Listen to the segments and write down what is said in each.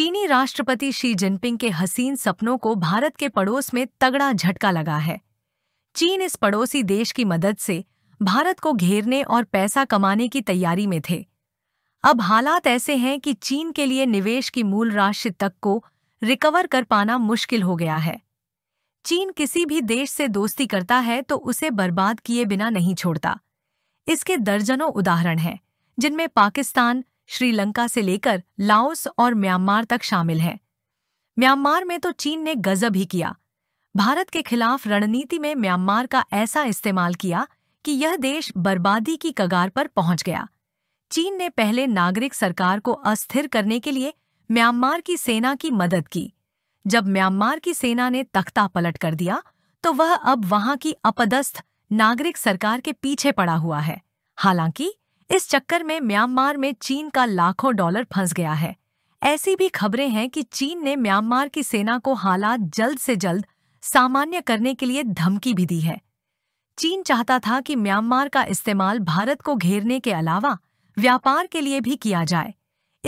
चीनी राष्ट्रपति Xi Jinping के हसीन सपनों को भारत के पड़ोस में तगड़ा झटका लगा है चीन इस पड़ोसी देश की मदद से भारत को घेरने और पैसा कमाने की तैयारी में थे अब हालात ऐसे हैं कि चीन के लिए निवेश की मूल राशि तक को रिकवर कर पाना मुश्किल हो गया है चीन किसी भी देश से दोस्ती करता है तो उसे बर्बाद किए बिना नहीं छोड़ता इसके दर्जनों उदाहरण हैं जिनमें पाकिस्तान श्रीलंका से लेकर लाओस और म्यांमार तक शामिल हैं म्यांमार में तो चीन ने गजब ही किया भारत के खिलाफ रणनीति में म्यांमार का ऐसा इस्तेमाल किया कि यह देश बर्बादी की कगार पर पहुंच गया चीन ने पहले नागरिक सरकार को अस्थिर करने के लिए म्यांमार की सेना की मदद की जब म्यांमार की सेना ने तख्ता पलट कर दिया तो वह अब वहां की अपदस्थ नागरिक सरकार के पीछे पड़ा हुआ है हालांकि इस चक्कर में म्यांमार में चीन का लाखों डॉलर फंस गया है ऐसी भी खबरें हैं कि चीन ने म्यांमार की सेना को हालात जल्द से जल्द सामान्य करने के लिए धमकी भी दी है चीन चाहता था कि म्यांमार का इस्तेमाल भारत को घेरने के अलावा व्यापार के लिए भी किया जाए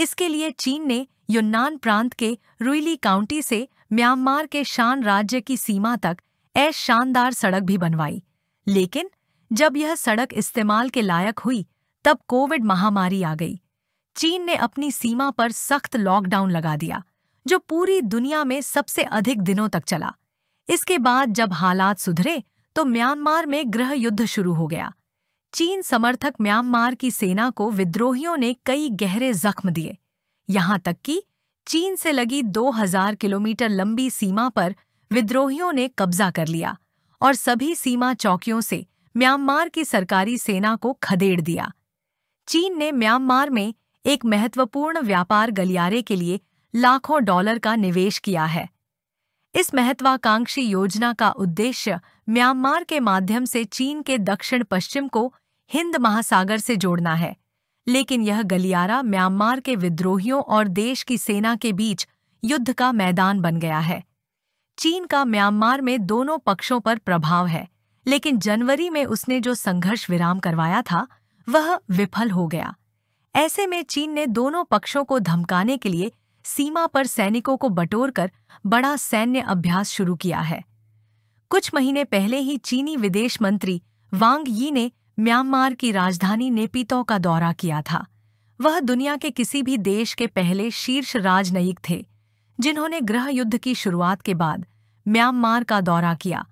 इसके लिए चीन ने युन्नान प्रांत के रुइली काउंटी से म्यांमार के शान राज्य की सीमा तक ऐश शानदार सड़क भी बनवाई लेकिन जब यह सड़क इस्तेमाल के लायक हुई तब कोविड महामारी आ गई चीन ने अपनी सीमा पर सख्त लॉकडाउन लगा दिया जो पूरी दुनिया में सबसे अधिक दिनों तक चला इसके बाद जब हालात सुधरे तो म्यांमार में गृह युद्ध शुरू हो गया चीन समर्थक म्यांमार की सेना को विद्रोहियों ने कई गहरे जख्म दिए यहां तक कि चीन से लगी 2000 किलोमीटर लंबी सीमा पर विद्रोहियों ने कब्जा कर लिया और सभी सीमा चौकियों से म्यांमार की सरकारी सेना को खदेड़ दिया चीन ने म्यांमार में एक महत्वपूर्ण व्यापार गलियारे के लिए लाखों डॉलर का निवेश किया है इस महत्वाकांक्षी योजना का उद्देश्य म्यांमार के माध्यम से चीन के दक्षिण पश्चिम को हिंद महासागर से जोड़ना है लेकिन यह गलियारा म्यांमार के विद्रोहियों और देश की सेना के बीच युद्ध का मैदान बन गया है चीन का म्यांमार में दोनों पक्षों पर प्रभाव है लेकिन जनवरी में उसने जो संघर्ष विराम करवाया था वह विफल हो गया ऐसे में चीन ने दोनों पक्षों को धमकाने के लिए सीमा पर सैनिकों को बटोरकर बड़ा सैन्य अभ्यास शुरू किया है कुछ महीने पहले ही चीनी विदेश मंत्री वांग यी ने म्यांमार की राजधानी नेपितो का दौरा किया था वह दुनिया के किसी भी देश के पहले शीर्ष राजनयिक थे जिन्होंने गृह युद्ध की शुरुआत के बाद म्यांमार का दौरा किया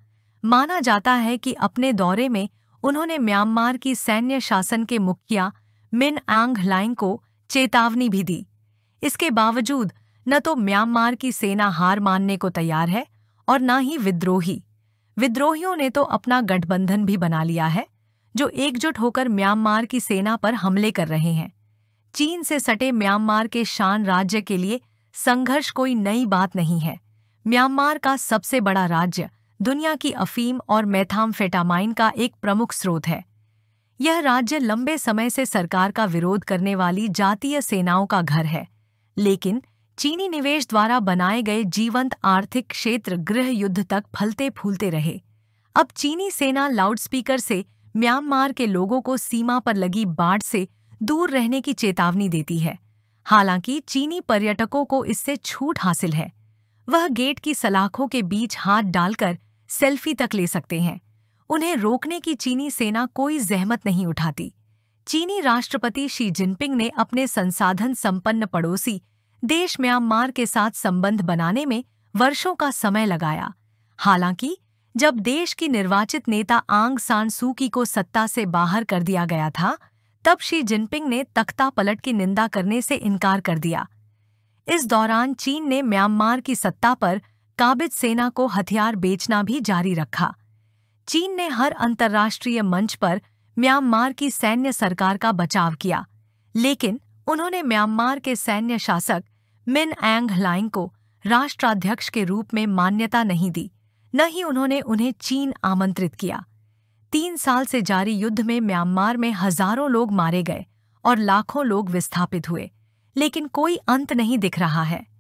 माना जाता है कि अपने दौरे में उन्होंने म्यांमार की सैन्य शासन के मुखिया मिन आंग लाइंग को चेतावनी भी दी इसके बावजूद न तो म्यांमार की सेना हार मानने को तैयार है और न ही विद्रोही विद्रोहियों ने तो अपना गठबंधन भी बना लिया है जो एकजुट होकर म्यांमार की सेना पर हमले कर रहे हैं चीन से सटे म्यांमार के शान राज्य के लिए संघर्ष कोई नई बात नहीं है म्यांमार का सबसे बड़ा राज्य दुनिया की अफीम और मैथामफेटामाइन का एक प्रमुख स्रोत है यह राज्य लंबे समय से सरकार का विरोध करने वाली जातीय सेनाओं का घर है लेकिन चीनी निवेश द्वारा बनाए गए जीवंत आर्थिक क्षेत्र गृह युद्ध तक फलते फूलते रहे अब चीनी सेना लाउडस्पीकर से म्यांमार के लोगों को सीमा पर लगी बाढ़ से दूर रहने की चेतावनी देती है हालांकि चीनी पर्यटकों को इससे छूट हासिल है वह गेट की सलाखों के बीच हाथ डालकर सेल्फी तक ले सकते हैं उन्हें रोकने की चीनी सेना कोई जहमत नहीं उठाती चीनी राष्ट्रपति शी जिनपिंग ने अपने संसाधन संपन्न पड़ोसी देश म्यांमार के साथ संबंध बनाने में वर्षों का समय लगाया हालांकि जब देश की निर्वाचित नेता आंग सान सूकी को सत्ता से बाहर कर दिया गया था तब शी जिनपिंग ने तख्ता पलट की निंदा करने से इनकार कर दिया इस दौरान चीन ने म्यांमार की सत्ता पर काबिज सेना को हथियार बेचना भी जारी रखा चीन ने हर अंतर्राष्ट्रीय मंच पर म्यांमार की सैन्य सरकार का बचाव किया लेकिन उन्होंने म्यांमार के सैन्य शासक मिन एंग लाइंग को राष्ट्राध्यक्ष के रूप में मान्यता नहीं दी न ही उन्होंने उन्हें चीन आमंत्रित किया तीन साल से जारी युद्ध में म्यांमार में हजारों लोग मारे गए और लाखों लोग विस्थापित हुए लेकिन कोई अंत नहीं दिख रहा है